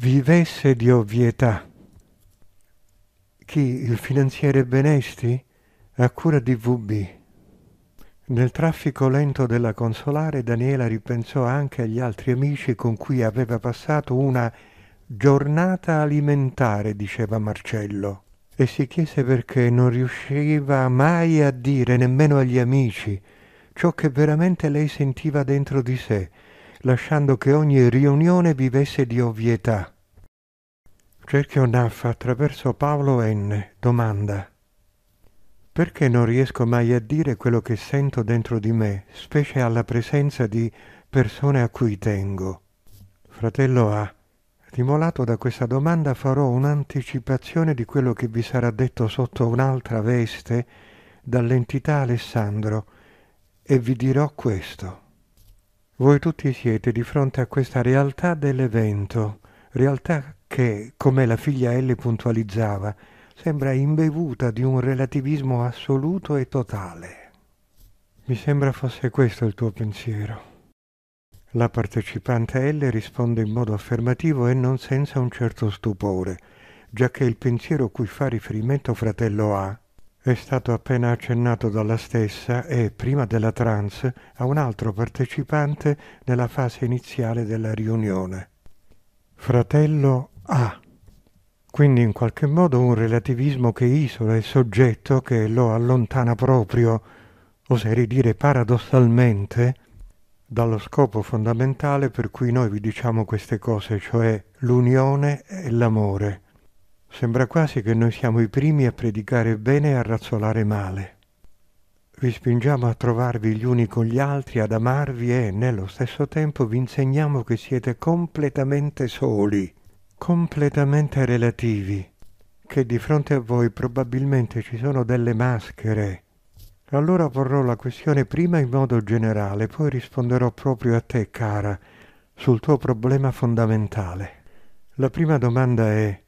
vivesse di ovvietà. Chi? Il finanziere Benesti? A cura di VB. Nel traffico lento della consolare Daniela ripensò anche agli altri amici con cui aveva passato una giornata alimentare, diceva Marcello, e si chiese perché non riusciva mai a dire nemmeno agli amici ciò che veramente lei sentiva dentro di sé, lasciando che ogni riunione vivesse di ovvietà. Cerchio Naff attraverso Paolo N. domanda Perché non riesco mai a dire quello che sento dentro di me, specie alla presenza di persone a cui tengo? Fratello A. Stimolato da questa domanda farò un'anticipazione di quello che vi sarà detto sotto un'altra veste dall'entità Alessandro e vi dirò questo. Voi tutti siete di fronte a questa realtà dell'evento, realtà che, come la figlia L puntualizzava, sembra imbevuta di un relativismo assoluto e totale. Mi sembra fosse questo il tuo pensiero. La partecipante L risponde in modo affermativo e non senza un certo stupore, giacché il pensiero cui fa riferimento fratello A è stato appena accennato dalla stessa e, prima della trance, a un altro partecipante nella fase iniziale della riunione. Fratello Ah, quindi in qualche modo un relativismo che isola il soggetto, che lo allontana proprio, oserei dire paradossalmente, dallo scopo fondamentale per cui noi vi diciamo queste cose, cioè l'unione e l'amore. Sembra quasi che noi siamo i primi a predicare bene e a razzolare male. Vi spingiamo a trovarvi gli uni con gli altri, ad amarvi e nello stesso tempo vi insegniamo che siete completamente soli completamente relativi, che di fronte a voi probabilmente ci sono delle maschere. Allora porrò la questione prima in modo generale, poi risponderò proprio a te, cara, sul tuo problema fondamentale. La prima domanda è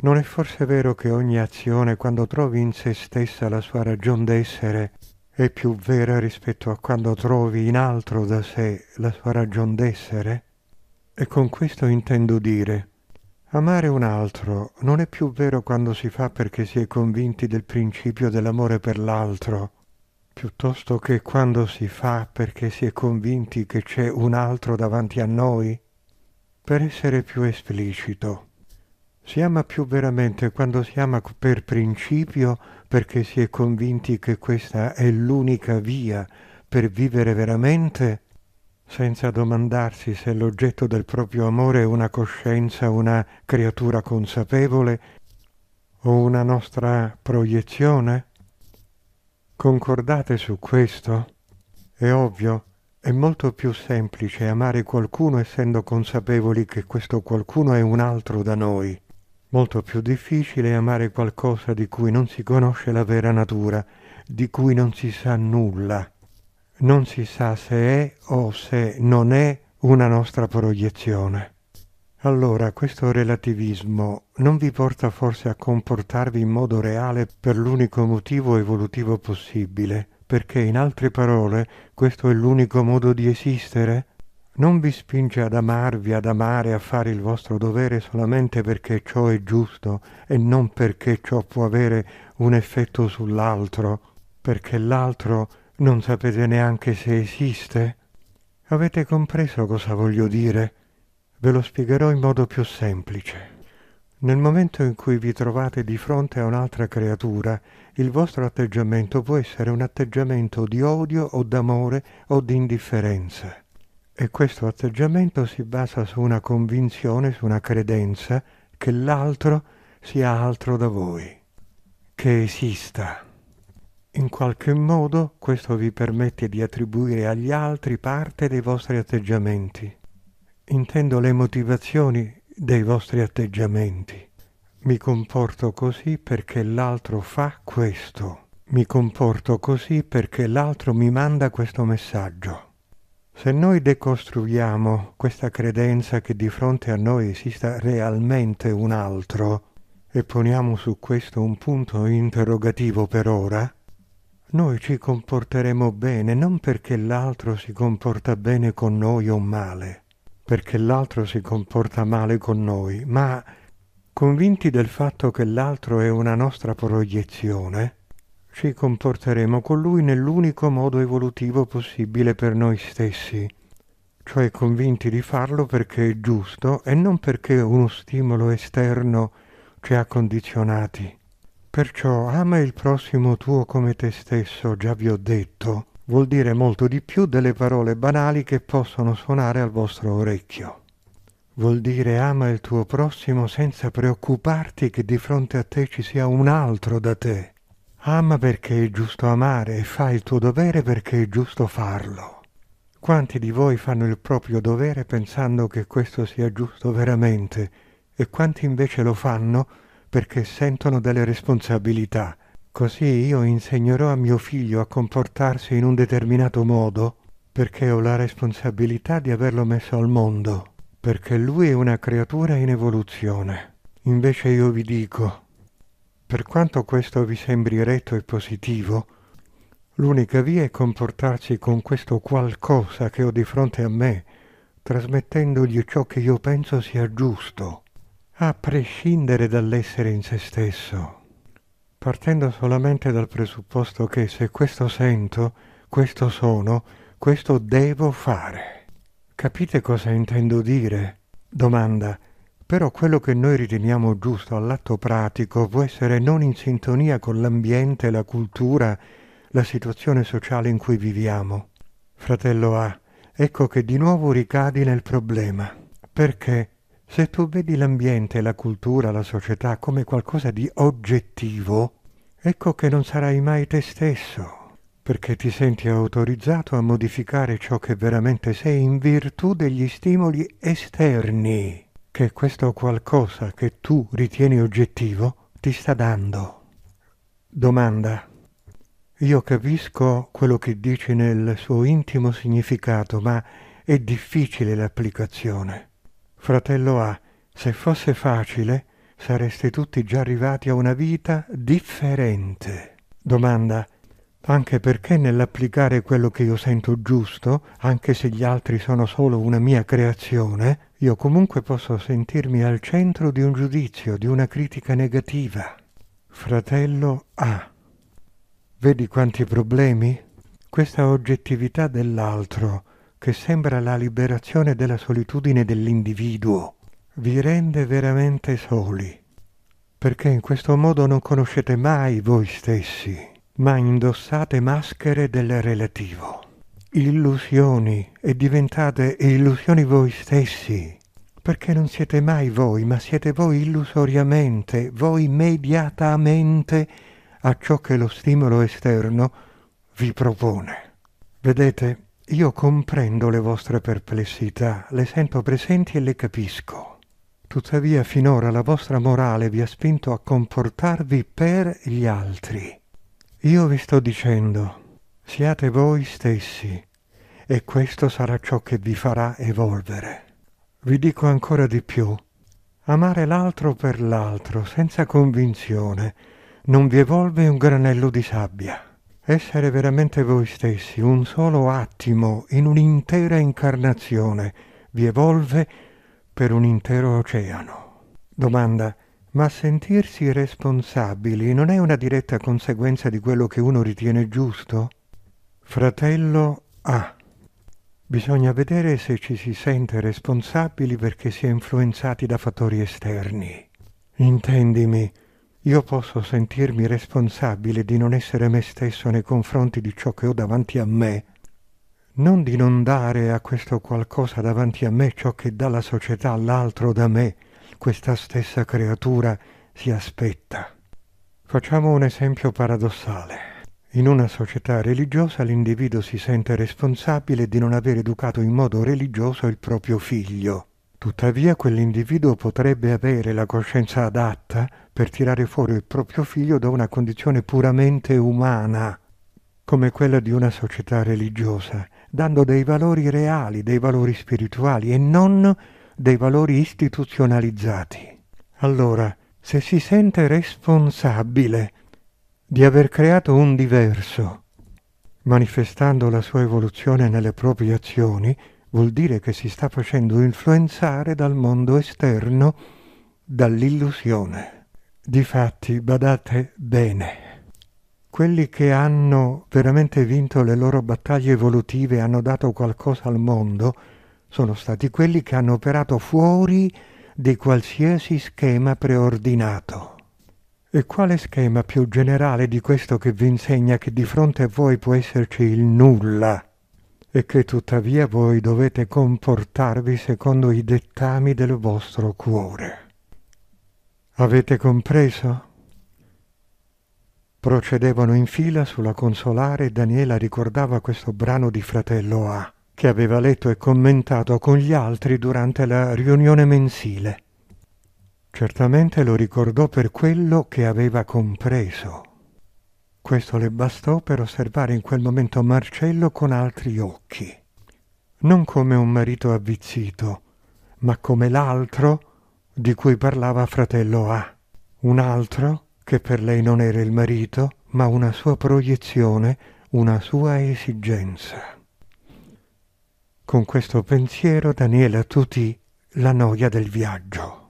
non è forse vero che ogni azione, quando trovi in se stessa la sua ragion d'essere, è più vera rispetto a quando trovi in altro da sé la sua ragion d'essere? E con questo intendo dire Amare un altro non è più vero quando si fa perché si è convinti del principio dell'amore per l'altro, piuttosto che quando si fa perché si è convinti che c'è un altro davanti a noi? Per essere più esplicito, si ama più veramente quando si ama per principio perché si è convinti che questa è l'unica via per vivere veramente senza domandarsi se l'oggetto del proprio amore è una coscienza, una creatura consapevole o una nostra proiezione? Concordate su questo? È ovvio, è molto più semplice amare qualcuno essendo consapevoli che questo qualcuno è un altro da noi. Molto più difficile è amare qualcosa di cui non si conosce la vera natura, di cui non si sa nulla non si sa se è o se non è una nostra proiezione. Allora, questo relativismo non vi porta forse a comportarvi in modo reale per l'unico motivo evolutivo possibile, perché in altre parole questo è l'unico modo di esistere? Non vi spinge ad amarvi, ad amare, a fare il vostro dovere solamente perché ciò è giusto e non perché ciò può avere un effetto sull'altro, perché l'altro non sapete neanche se esiste? Avete compreso cosa voglio dire? Ve lo spiegherò in modo più semplice. Nel momento in cui vi trovate di fronte a un'altra creatura, il vostro atteggiamento può essere un atteggiamento di odio o d'amore o di indifferenza. E questo atteggiamento si basa su una convinzione, su una credenza che l'altro sia altro da voi, che esista. In qualche modo questo vi permette di attribuire agli altri parte dei vostri atteggiamenti. Intendo le motivazioni dei vostri atteggiamenti. Mi comporto così perché l'altro fa questo. Mi comporto così perché l'altro mi manda questo messaggio. Se noi decostruiamo questa credenza che di fronte a noi esista realmente un altro e poniamo su questo un punto interrogativo per ora, noi ci comporteremo bene non perché l'altro si comporta bene con noi o male, perché l'altro si comporta male con noi, ma convinti del fatto che l'altro è una nostra proiezione, ci comporteremo con lui nell'unico modo evolutivo possibile per noi stessi, cioè convinti di farlo perché è giusto e non perché uno stimolo esterno ci ha condizionati. Perciò ama il prossimo tuo come te stesso, già vi ho detto, vuol dire molto di più delle parole banali che possono suonare al vostro orecchio. Vuol dire ama il tuo prossimo senza preoccuparti che di fronte a te ci sia un altro da te. Ama perché è giusto amare e fa il tuo dovere perché è giusto farlo. Quanti di voi fanno il proprio dovere pensando che questo sia giusto veramente e quanti invece lo fanno perché sentono delle responsabilità. Così io insegnerò a mio figlio a comportarsi in un determinato modo perché ho la responsabilità di averlo messo al mondo, perché lui è una creatura in evoluzione. Invece io vi dico, per quanto questo vi sembri retto e positivo, l'unica via è comportarsi con questo qualcosa che ho di fronte a me, trasmettendogli ciò che io penso sia giusto a prescindere dall'essere in se stesso, partendo solamente dal presupposto che se questo sento, questo sono, questo devo fare. Capite cosa intendo dire? Domanda. Però quello che noi riteniamo giusto all'atto pratico può essere non in sintonia con l'ambiente, la cultura, la situazione sociale in cui viviamo. Fratello A, ecco che di nuovo ricadi nel problema. Perché? Se tu vedi l'ambiente, la cultura, la società come qualcosa di oggettivo, ecco che non sarai mai te stesso, perché ti senti autorizzato a modificare ciò che veramente sei in virtù degli stimoli esterni che questo qualcosa che tu ritieni oggettivo ti sta dando. Domanda. Io capisco quello che dici nel suo intimo significato, ma è difficile l'applicazione. Fratello A, se fosse facile, sareste tutti già arrivati a una vita differente. Domanda. Anche perché nell'applicare quello che io sento giusto, anche se gli altri sono solo una mia creazione, io comunque posso sentirmi al centro di un giudizio, di una critica negativa. Fratello A. Vedi quanti problemi? Questa oggettività dell'altro, che sembra la liberazione della solitudine dell'individuo, vi rende veramente soli, perché in questo modo non conoscete mai voi stessi, ma indossate maschere del relativo, illusioni e diventate illusioni voi stessi, perché non siete mai voi, ma siete voi illusoriamente, voi mediatamente a ciò che lo stimolo esterno vi propone. Vedete, io comprendo le vostre perplessità, le sento presenti e le capisco. Tuttavia finora la vostra morale vi ha spinto a comportarvi per gli altri. Io vi sto dicendo, siate voi stessi, e questo sarà ciò che vi farà evolvere. Vi dico ancora di più, amare l'altro per l'altro, senza convinzione, non vi evolve un granello di sabbia. Essere veramente voi stessi un solo attimo in un'intera incarnazione vi evolve per un intero oceano. Domanda. Ma sentirsi responsabili non è una diretta conseguenza di quello che uno ritiene giusto? Fratello A. Bisogna vedere se ci si sente responsabili perché si è influenzati da fattori esterni. Intendimi, io posso sentirmi responsabile di non essere me stesso nei confronti di ciò che ho davanti a me, non di non dare a questo qualcosa davanti a me ciò che dalla società all'altro da me, questa stessa creatura si aspetta. Facciamo un esempio paradossale. In una società religiosa l'individuo si sente responsabile di non aver educato in modo religioso il proprio figlio. Tuttavia quell'individuo potrebbe avere la coscienza adatta per tirare fuori il proprio figlio da una condizione puramente umana, come quella di una società religiosa, dando dei valori reali, dei valori spirituali e non dei valori istituzionalizzati. Allora, se si sente responsabile di aver creato un diverso, manifestando la sua evoluzione nelle proprie azioni, vuol dire che si sta facendo influenzare dal mondo esterno, dall'illusione. Difatti, badate bene, quelli che hanno veramente vinto le loro battaglie evolutive, e hanno dato qualcosa al mondo, sono stati quelli che hanno operato fuori di qualsiasi schema preordinato. E quale schema più generale di questo che vi insegna che di fronte a voi può esserci il nulla? e che tuttavia voi dovete comportarvi secondo i dettami del vostro cuore. Avete compreso? Procedevano in fila sulla consolare e Daniela ricordava questo brano di fratello A, che aveva letto e commentato con gli altri durante la riunione mensile. Certamente lo ricordò per quello che aveva compreso questo le bastò per osservare in quel momento Marcello con altri occhi, non come un marito avvizzito, ma come l'altro di cui parlava fratello A, un altro che per lei non era il marito, ma una sua proiezione, una sua esigenza. Con questo pensiero Daniela tutì la noia del viaggio.